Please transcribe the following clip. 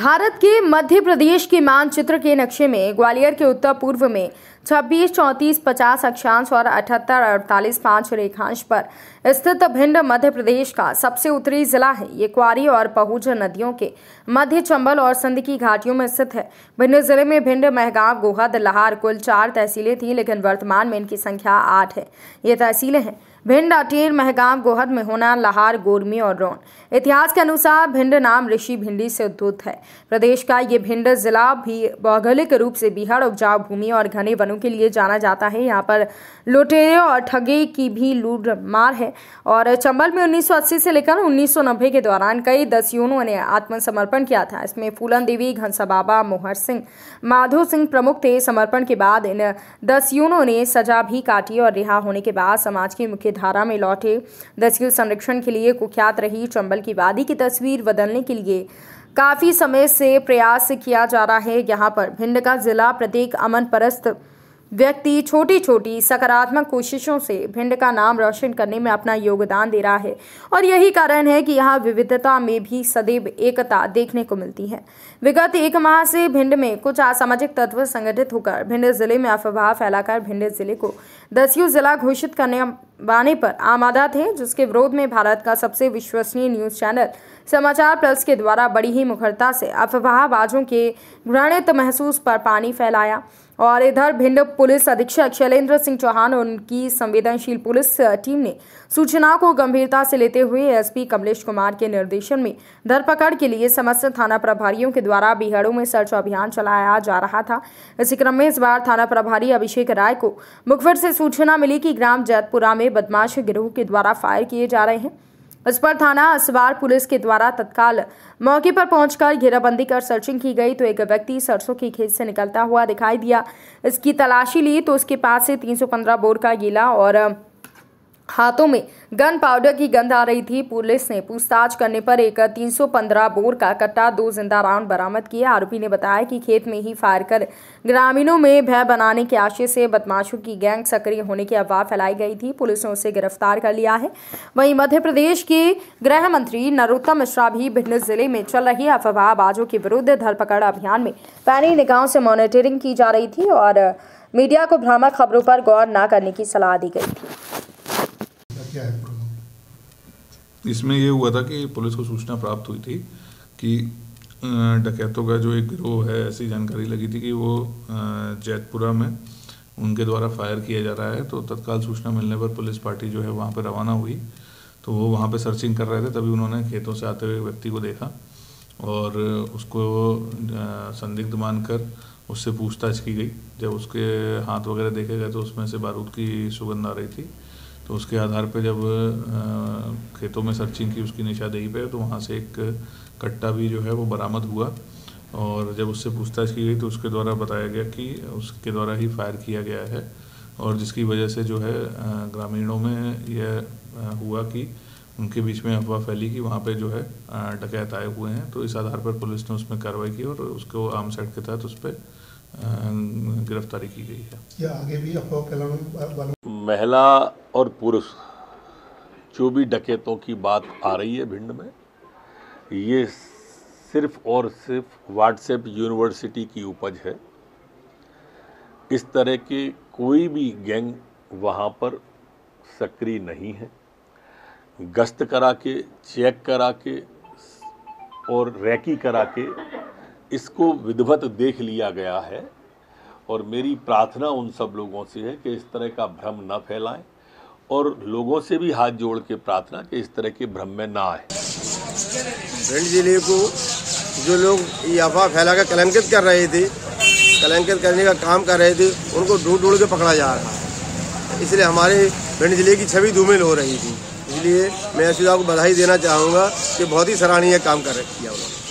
भारत के मध्य प्रदेश के मानचित्र के नक्शे में ग्वालियर के उत्तर पूर्व में 26, 34, 50 अक्षांश और 78, 48 पाँच रेखांश पर स्थित भिंड मध्य प्रदेश का सबसे उत्तरी जिला है ये क्वारी और पहुज नदियों के मध्य चंबल और संध की घाटियों में स्थित है भिंड जिले में भिंड महगांव गोहद लहार कुल चार तहसीलें थीं लेकिन वर्तमान में इनकी संख्या आठ है ये तहसीलें हैं भिंड अटेर महगांव गोहद मेहोना लहार गोरमी और रौन इतिहास के अनुसार भिंड नाम ऋषि भिंडी से उद्भुत है प्रदेश का ये भिंड जिला भी भौगोलिक रूप से बिहार उपजाऊ भूमि और घने वनों के लिए जाना जाता है यहाँ पर लुटेरे और ठगे की भी लूट मार है और चंबल में 1980 से लेकर 1990 के दौरान कई दस्युओं ने आत्मसमर्पण किया था इसमें फूलन देवी घनसा बाबा मोहर सिंह माधो सिंह प्रमुख थे समर्पण के बाद इन दस्युओं ने सजा भी काटी और रिहा होने के बाद समाज की मुख्य धारा में लौटे दस्यु संरक्षण के लिए कुख्यात रही चंबल की वादी की तस्वीर बदलने के लिए काफ़ी समय से प्रयास किया जा रहा है यहाँ पर भिंड का जिला प्रत्येक अमन परस्त व्यक्ति छोटी छोटी सकारात्मक कोशिशों से भिंड का नाम रोशन करने में अपना योगदान दे रहा है और यही कारण है कि यहाँ विविधता में भी सदैव एकता देखने को मिलती है विगत एक माह से भिंड में कुछ असामाजिक तत्व संगठित होकर भिंड जिले में अफवाह फैलाकर भिंड जिले को दसियों जिला घोषित करने बाने पर आमादा थे जिसके विरोध में भारत का सबसे विश्वसनीय न्यूज चैनल समाचार प्लस के द्वारा बड़ी ही मुखरता से अफवाहबाजों के घृणित महसूस पर पानी फैलाया और इधर भिंड पुलिस अधीक्षक शैलेंद्र सिंह चौहान और उनकी संवेदनशील पुलिस टीम ने सूचना को गंभीरता से लेते हुए एसपी कमलेश कुमार के निर्देशन में धरपकड़ के लिए समस्त थाना प्रभारियों के द्वारा बिहारों में सर्च अभियान चलाया जा रहा था इसी क्रम में इस बार थाना प्रभारी अभिषेक राय को मुखबिर से सूचना मिली कि ग्राम जैतपुरा में बदमाश गिरोह के द्वारा फायर किए जा रहे हैं इस पर थाना असवार पुलिस के द्वारा तत्काल मौके पर पहुंचकर घेराबंदी कर सर्चिंग की गई तो एक व्यक्ति सरसों की खेत से निकलता हुआ दिखाई दिया इसकी तलाशी ली तो उसके पास से 315 बोर का गीला और हाथों में गन पाउडर की गंध आ रही थी पुलिस ने पूछताछ करने पर एक 315 बोर का कट्टा दो जिंदा राउंड बरामद किया आरोपी ने बताया कि खेत में ही फायर कर ग्रामीणों में भय बनाने के आशय से बदमाशों की गैंग सक्रिय होने की अफवाह फैलाई गई थी पुलिस ने उसे गिरफ्तार कर लिया है वहीं मध्य प्रदेश के गृह मंत्री नरोत्तम मिश्रा भी भिंड जिले में चल रही अफवाहबाजों के विरुद्ध धरपकड़ अभियान में पैनी निगाहों से मॉनिटरिंग की जा रही थी और मीडिया को भ्रामक खबरों पर गौर न करने की सलाह दी गई थी इसमें यह हुआ था कि पुलिस को सूचना प्राप्त हुई थी कि डकैतों का जो एक गिरोह है ऐसी जानकारी लगी थी कि वो जैतपुरा में उनके द्वारा फायर किया जा रहा है तो तत्काल सूचना मिलने पर पुलिस पार्टी जो है वहाँ पर रवाना हुई तो वो वहाँ पर सर्चिंग कर रहे थे तभी उन्होंने खेतों से आते हुए व्यक्ति को देखा और उसको संदिग्ध मानकर उससे पूछताछ की गई जब उसके हाथ वगैरह देखे गए तो उसमें से बारूद की सुगंध आ रही थी तो उसके आधार पर जब खेतों में सर्चिंग की उसकी निशादेही पे तो वहाँ से एक कट्टा भी जो है वो बरामद हुआ और जब उससे पूछताछ की गई तो उसके द्वारा बताया गया कि उसके द्वारा ही फायर किया गया है और जिसकी वजह से जो है ग्रामीणों में यह हुआ कि उनके बीच में अफवाह फैली कि वहाँ पे जो है डकैत आए हुए हैं तो इस आधार पर पुलिस ने उसमें कार्रवाई की और उसको आम सेट के तहत उस पर गिरफ्तारी की गई है या आगे भी अफवाह महिला और पुरुष जो भी डकैतों की बात आ रही है भिंड में ये सिर्फ और सिर्फ व्हाट्सएप यूनिवर्सिटी की उपज है इस तरह के कोई भी गैंग वहाँ पर सक्रिय नहीं है गश्त करा के चेक करा के और रैकी करा के इसको विधिवत देख लिया गया है और मेरी प्रार्थना उन सब लोगों से है कि इस तरह का भ्रम न फैलाएं और लोगों से भी हाथ जोड़ के प्रार्थना कि इस तरह के भ्रम में ना आए भिंड जिले को जो लोग ये अफवाह फैला कर कलंकित कर रहे थे कलंकित करने का काम कर रहे थे उनको ढूंढ ढूंढ के पकड़ा जा रहा है इसलिए हमारे भिंड जिले की छवि धूमिल हो रही थी इसलिए मैं ऐसी को बधाई देना चाहूँगा कि बहुत ही सराहनीय काम कर किया उन्होंने